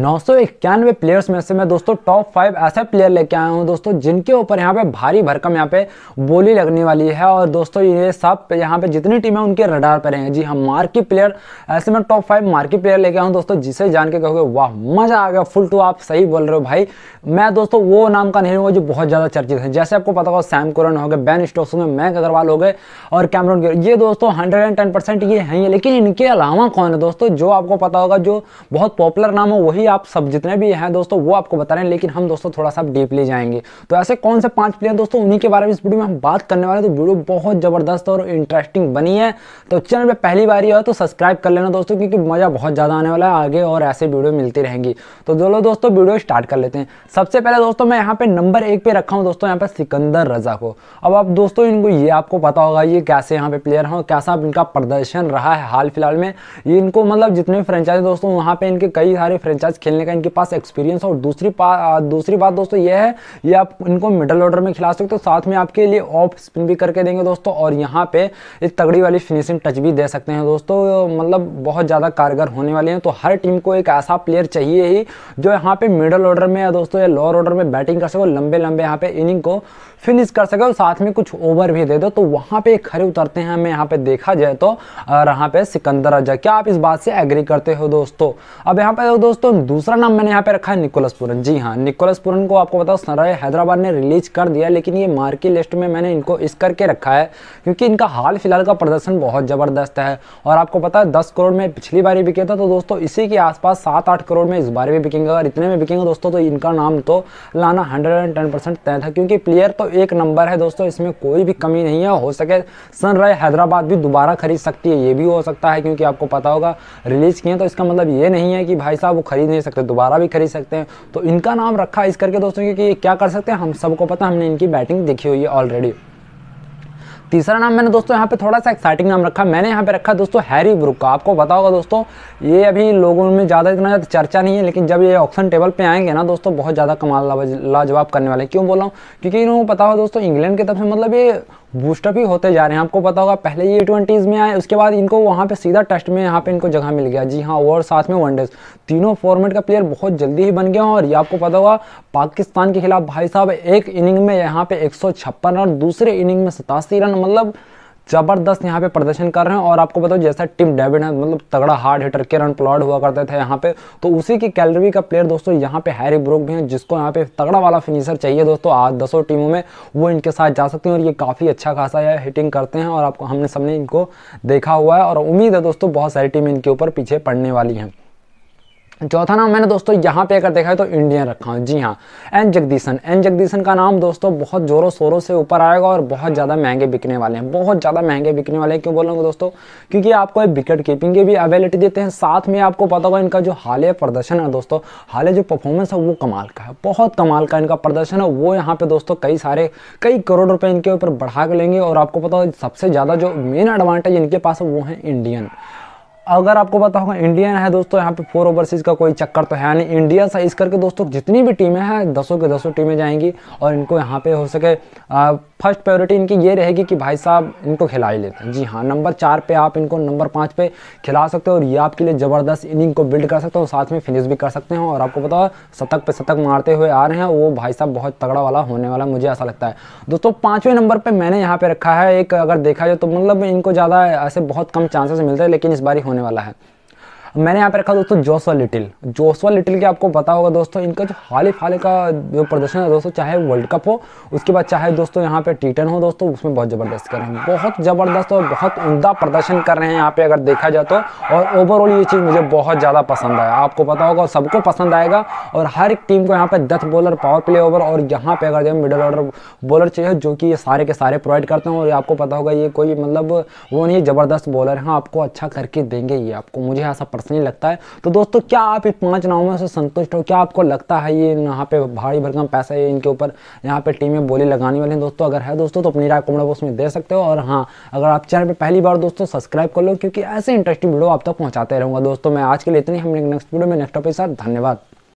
नौ players में से मैं दोस्तों टॉप फाइव ऐसे प्लेयर लेके आया हूँ दोस्तों जिनके ऊपर यहाँ पे भारी भरकम यहाँ पे बोली लगने वाली है और दोस्तों ये सब यहाँ पे जितनी टीम है उनके रडार पर रहेंगे जी हाँ मार्की प्लेयर ऐसे में टॉप फाइव मार्की प्लेयर लेके आया हूँ दोस्तों जिसे जान के कहोगे वाह मजा आ गया फुल टू आप सही बोल रहे हो भाई मैं दोस्तों वो नाम का नहीं हुआ जो बहुत ज़्यादा चर्चित है जैसे आपको पता होगा सैम कुरन हो गए बैन स्टोक्स हो गए अग्रवाल हो गए और कैमरोन गए ये दोस्तों हंड्रेड एंड टेन परसेंट ये हैं लेकिन इनके अलावा कौन है दोस्तों जो आपको पता होगा जो बहुत पॉपुलर नाम है वही भी आप सब जितने भी हैं दोस्तों वो आपको बता रहे हैं लेकिन हम दोस्तों थोड़ा सा डीपली जाएंगे तो ऐसे कौन से पांच प्लेयर दोस्तों उन्हीं के बारे में इस वीडियो में हम बात करने वाले तो वीडियो बहुत ज़बरदस्त और इंटरेस्टिंग बनी है तो चैनल पर पहली बार ही हो तो सब्सक्राइब कर लेना दोस्तों क्योंकि मज़ा बहुत ज़्यादा आने वाला है आगे और ऐसे वीडियो मिलती रहेंगी तो चलो दोस्तों वीडियो स्टार्ट कर लेते हैं सबसे पहले दोस्तों मैं यहाँ पे नंबर एक पे रखा हूँ दोस्तों यहाँ पे सिकंदर रजा को अब आप दोस्तों इनको ये आपको पता होगा ये कैसे यहाँ पे प्लेयर हैं कैसा इनका प्रदर्शन रहा है हाल फिलहाल में इनको मतलब जितने फ्रेंचाइज दोस्तों वहाँ पे इनके कई सारे फ्रेंचाइज फ्रेंचाइज खेलने का इनके पास एक्सपीरियंस है और दूसरी दूसरी बात दोस्तों ये है ये आप इनको मिडल ऑर्डर में खिला सकते हो साथ में आपके लिए ऑफ स्पिन भी करके देंगे दोस्तों और यहाँ पे एक तगड़ी वाली फिनिशिंग टच भी दे सकते हैं दोस्तों मतलब बहुत ज़्यादा कारगर होने वाले हैं तो हर टीम को एक ऐसा प्लेयर चाहिए ही जो यहाँ पे मिडल ऑर्डर में या दोस्तों या लोअर ऑर्डर में बैटिंग कर सको लंबे लंबे यहाँ पे इनिंग को फिनिश कर सके और साथ में कुछ ओवर भी दे दो तो वहाँ पे एक खरे उतरते हैं हमें यहाँ पे देखा जाए तो यहाँ पे सिकंदर अजा क्या आप इस बात से एग्री करते हो दोस्तों अब यहाँ पे दोस्तों दोस्तों दूसरा नाम मैंने यहाँ पे रखा है निकोलस पुरन जी हाँ निकोलस पुरन को आपको बताओ सर हैदराबाद ने रिलीज कर दिया लेकिन ये मार्की लिस्ट में मैंने इनको इस करके रखा है क्योंकि इनका हाल फिलहाल का प्रदर्शन बहुत ज़बरदस्त है और आपको पता है दस करोड़ में पिछली बार बिके था तो दोस्तों इसी के आसपास सात आठ करोड़ में इस बार भी बिकेंगे अगर इतने में बिकेंगे दोस्तों तो इनका नाम तो लाना हंड्रेड तय था क्योंकि प्लेयर तो एक नंबर है दोस्तों इसमें कोई भी कमी नहीं है हो सके सनराय हैदराबाद भी दोबारा खरीद सकती है ये भी हो सकता है क्योंकि आपको पता होगा रिलीज किए तो इसका मतलब ये नहीं है कि भाई साहब वो खरीद खरीद नहीं सकते दोबारा भी खरीद सकते हैं तो इनका नाम रखा इस करके दोस्तों क्योंकि ये क्या कर सकते हैं हम सबको पता हमने इनकी बैटिंग देखी हुई है ऑलरेडी तीसरा नाम मैंने दोस्तों यहाँ पे थोड़ा सा एक्साइटिंग नाम रखा मैंने यहाँ पे रखा दोस्तों हैरी ब्रुक का आपको पता होगा दोस्तों ये अभी लोगों में ज़्यादा इतना ज़्यादा चर्चा नहीं है लेकिन जब ये ऑक्शन टेबल पे आएंगे ना दोस्तों बहुत ज़्यादा कमाल लाजवाब करने वाले क्यों बोल रहा हूँ क्योंकि इन्होंने पता हो दोस्तों इंग्लैंड की तरफ से मतलब ये बूस्टअप ही होते जा रहे हैं आपको पता होगा पहले ये ट्वेंटीज़ में आए उसके बाद इनको वहाँ पे सीधा टेस्ट में यहाँ पे इनको जगह मिल गया जी हाँ और साथ में वनडेज तीनों फॉर्मेट का प्लेयर बहुत जल्दी ही बन गया और ये आपको पता होगा पाकिस्तान के खिलाफ भाई साहब एक इनिंग में यहाँ पे एक रन और दूसरे इनिंग में सतासी रन मतलब जबरदस्त यहाँ पे प्रदर्शन कर रहे हैं और आपको बताओ जैसा टिम डेविड है मतलब तगड़ा हार्ड हिटर के रन प्लॉड हुआ करते थे यहाँ पे तो उसी की कैलरी का प्लेयर दोस्तों यहाँ पे हैरी ब्रोक भी है जिसको यहाँ पे तगड़ा वाला फिनिशर चाहिए दोस्तों आज दसों टीमों में वो इनके साथ जा सकते हैं और ये काफ़ी अच्छा खासा यह हिटिंग करते हैं और आपको हमने सबने इनको देखा हुआ है और उम्मीद है दोस्तों बहुत सारी टीम इनके ऊपर पीछे पड़ने वाली हैं चौथा नाम मैंने दोस्तों यहाँ पे अगर देखा है तो इंडियन रखा हूँ जी हाँ एन जगदीशन एन जगदीशन का नाम दोस्तों बहुत जोरों शोरों से ऊपर आएगा और बहुत ज़्यादा महंगे बिकने वाले हैं बहुत ज़्यादा महंगे बिकने वाले हैं क्यों बोल रहा दोस्तों क्योंकि आपको विकेट कीपिंग की भी अवेलिटी देते हैं साथ में आपको पता होगा इनका जो हालिया प्रदर्शन है दोस्तों हाल जो परफॉर्मेंस है वो कमाल का है बहुत कमाल का इनका प्रदर्शन है वो यहाँ पर दोस्तों कई सारे कई करोड़ रुपये इनके ऊपर बढ़ा के लेंगे और आपको पता हो सबसे ज़्यादा जो मेन एडवांटेज इनके पास है वो है इंडियन अगर आपको पता होगा इंडियन है दोस्तों यहाँ पे फोर ओवरसीज का कोई चक्कर तो है नहीं इंडिया इस करके दोस्तों जितनी भी टीमें हैं दसों के दसों टीमें जाएंगी और इनको यहाँ पे हो सके फर्स्ट प्रायोरिटी इनकी ये रहेगी कि भाई साहब इनको खिला ही लेते हैं जी हाँ नंबर चार पे आप इनको नंबर पाँच पे खिला सकते हो और ये आपके लिए ज़बरदस्त इनिंग को बिल्ड कर सकते हो साथ में फिनिश भी कर सकते हो और आपको पता हो शतक पे शतक मारते हुए आ रहे हैं वो भाई साहब बहुत तगड़ा वाला होने वाला मुझे ऐसा लगता है दोस्तों पाँचवें नंबर पर मैंने यहाँ पर रखा है एक अगर देखा जाए तो मतलब इनको ज़्यादा ऐसे बहुत कम चांसेस मिलते हैं लेकिन इस बार होने वाला है मैंने यहाँ पे रखा दोस्तों जोसवा लिटिल जोसवा लिटिल के आपको पता होगा दोस्तों इनका जो हाल ही फाल का जो प्रदर्शन है दोस्तों चाहे वर्ल्ड कप हो उसके बाद चाहे दोस्तों यहाँ पे टीटन हो दोस्तों उसमें बहुत ज़बरदस्त कर रहे हैं बहुत ज़बरदस्त और बहुत उमदा प्रदर्शन कर रहे हैं यहाँ पे अगर देखा जाए तो और ओवरऑल ये चीज़ मुझे बहुत ज़्यादा पसंद आया आपको पता होगा और सबको पसंद आएगा और हर एक टीम को यहाँ पे दस बॉलर पावर प्ले ओवर और यहाँ पे अगर जो मिडल ऑर्डर बॉलर चाहिए जो कि ये सारे के सारे प्रोवाइड करते हैं और आपको पता होगा ये कोई मतलब वो नहीं ज़बरदस्त बॉलर हैं आपको अच्छा करके देंगे ये आपको मुझे ऐसा पर्सनली लगता है तो दोस्तों क्या आप इन पाँच नामों से संतुष्ट हो क्या आपको लगता है ये यहाँ पे भारी भरकम पैसा है इनके ऊपर यहाँ पे टीमें बोली लगाने वाले हैं दोस्तों अगर है दोस्तों तो अपनी राय कमेंट बॉक्स में दे सकते हो और हाँ अगर आप चैनल पर पहली बार दोस्तों सब्सक्राइब कर लो क्योंकि ऐसे इंटरेस्टिंग वीडियो आप तक पहुँचाते रहूँगा दोस्तों मैं आज के लिए इतनी हम नेक्स्ट वीडियो में नेक्स्ट टॉपिक के साथ धन्यवाद